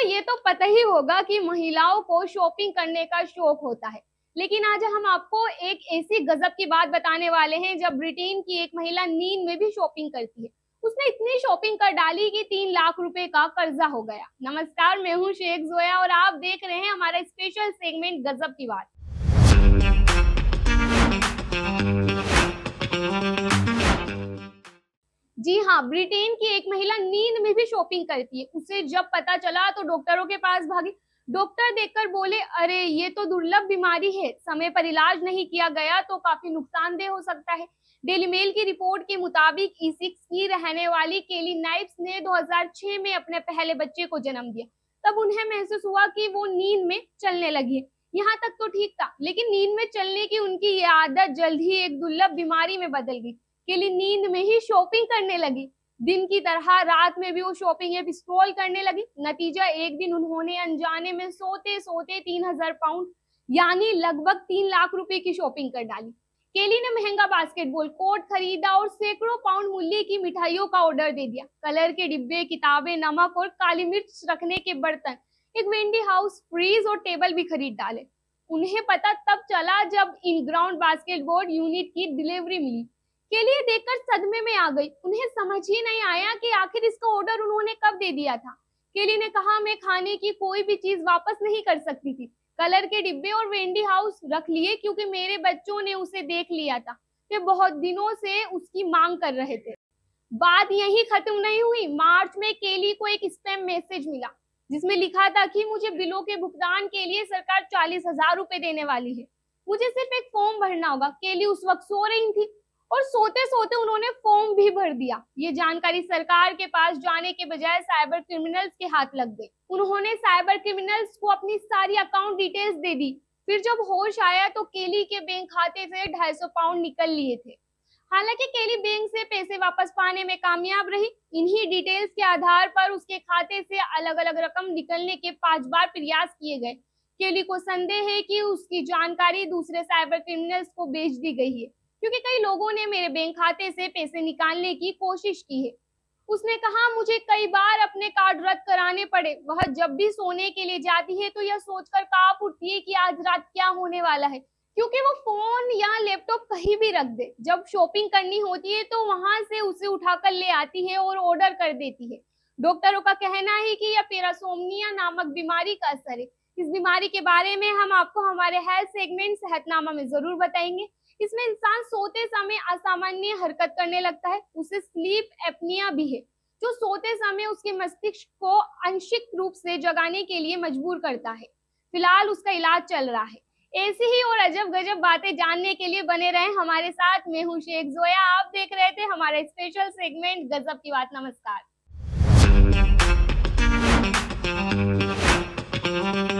आपको हाँ, ये तो पता ही होगा कि महिलाओं को शॉपिंग करने का शौक होता है लेकिन आज हम आपको एक ऐसी गजब की बात बताने वाले हैं जब ब्रिटेन की एक महिला नींद में भी शॉपिंग करती है उसने इतनी शॉपिंग कर डाली कि तीन लाख रुपए का कर्जा हो गया नमस्कार मैं हूँ शेख जोया और आप देख रहे हैं हमारा स्पेशल सेगमेंट गजब की बात जी हाँ ब्रिटेन की एक महिला नींद में भी शॉपिंग करती है उसे जब पता चला तो डॉक्टरों के पास भागी डॉक्टर देखकर बोले अरे ये तो दुर्लभ बीमारी है समय पर इलाज नहीं किया गया तो काफी नुकसानदेह हो सकता है डेली मेल की रिपोर्ट के मुताबिक ई e की रहने वाली केली नाइप्स ने 2006 में अपने पहले बच्चे को जन्म दिया तब उन्हें महसूस हुआ कि वो नींद में चलने लगी है यहाँ तक तो ठीक था लेकिन नींद में चलने की उनकी ये आदत जल्द ही एक दुर्लभ बीमारी में बदल गई के लिए नींद में ही शॉपिंग करने लगी दिन की तरह रात में भी वो शॉपिंग ऐप स्क्रॉल करने लगी नतीजा एक दिन उन्होंने अनजाने में सोते सोते तीन हजार पाउंड यानी लगभग तीन लाख रुपए की शॉपिंग कर डाली केली ने महंगा बास्केटबॉल कोट खरीदा और सैकड़ों पाउंड मूल्य की मिठाइयों का ऑर्डर दे दिया कलर के डिब्बे किताबें नमक और काली मिर्च रखने के बर्तन एक वेंडी हाउस फ्रीज और टेबल भी खरीद डाले उन्हें पता तब चला जब इन ग्राउंड बास्केटबॉल यूनिट की डिलीवरी मिली के लिए देखकर सदमे में आ गई उन्हें समझ ही नहीं आया कि आखिर इसका ऑर्डर उन्होंने कब दे दिया था केली ने कहा मैं खाने की कोई भी चीज वापस नहीं कर सकती थी कलर के डिब्बे और वेंडी हाउस रख लिए क्योंकि मेरे बच्चों ने उसे देख लिया था वे बहुत दिनों से उसकी मांग कर रहे थे बात यही खत्म नहीं हुई मार्च में केली को एक स्पैम मैसेज मिला जिसमें लिखा था कि मुझे बिलों के भुगतान के लिए सरकार चालीस हजार रूपए देने वाली है मुझे सिर्फ एक फॉर्म भरना होगा केली उस वक्त सो रही थी और सोते सोते उन्होंने फॉर्म भी भर दिया ये जानकारी सरकार के पास जाने के बजाय साइबर क्रिमिनल्स के हाथ लग गई उन्होंने साइबर क्रिमिनल्स को अपनी सारी अकाउंट डिटेल्स दे दी फिर जब होश आया तो केली के बैंक खाते से 250 पाउंड निकल लिए थे हालांकि केली बैंक से पैसे वापस पाने में कामयाब रही इन्हीं डिटेल्स के आधार पर उसके खाते से अलग अलग रकम निकलने के पांच बार प्रयास किए गए केली को संदेह है कि उसकी जानकारी दूसरे साइबर क्रिमिनल्स को बेच दी गई है क्योंकि कई लोगों ने मेरे बैंक खाते से पैसे निकालने की कोशिश की है उसने कहा मुझे कई बार अपने कार्ड रद्द कराने पड़े वह जब भी सोने के लिए जाती है तो यह सोचकर कांप उठती है कि आज रात क्या होने वाला है क्योंकि वो फोन या लैपटॉप कहीं भी रख दे जब शॉपिंग करनी होती है तो वहां से उसे उठाकर ले आती है और ऑर्डर कर देती है डॉक्टरों का कहना है कि यह पेरासोमनिया नामक बीमारी का असर है इस बीमारी के बारे में हम आपको हमारे हेल्थ सेगमेंट सेहतनामा में जरूर बताएंगे इसमें इंसान सोते समय असामान्य हरकत करने लगता है उसे स्लीप एपनिया भी है जो सोते समय उसके मस्तिष्क को अंशिक रूप से जगाने के लिए मजबूर करता है फिलहाल उसका इलाज चल रहा है ऐसी ही और अजब गजब बातें जानने के लिए बने रहे हमारे साथ मैं हूं शेख जोया आप देख रहे थे हमारा स्पेशल सेगमेंट गजब की बात नमस्कार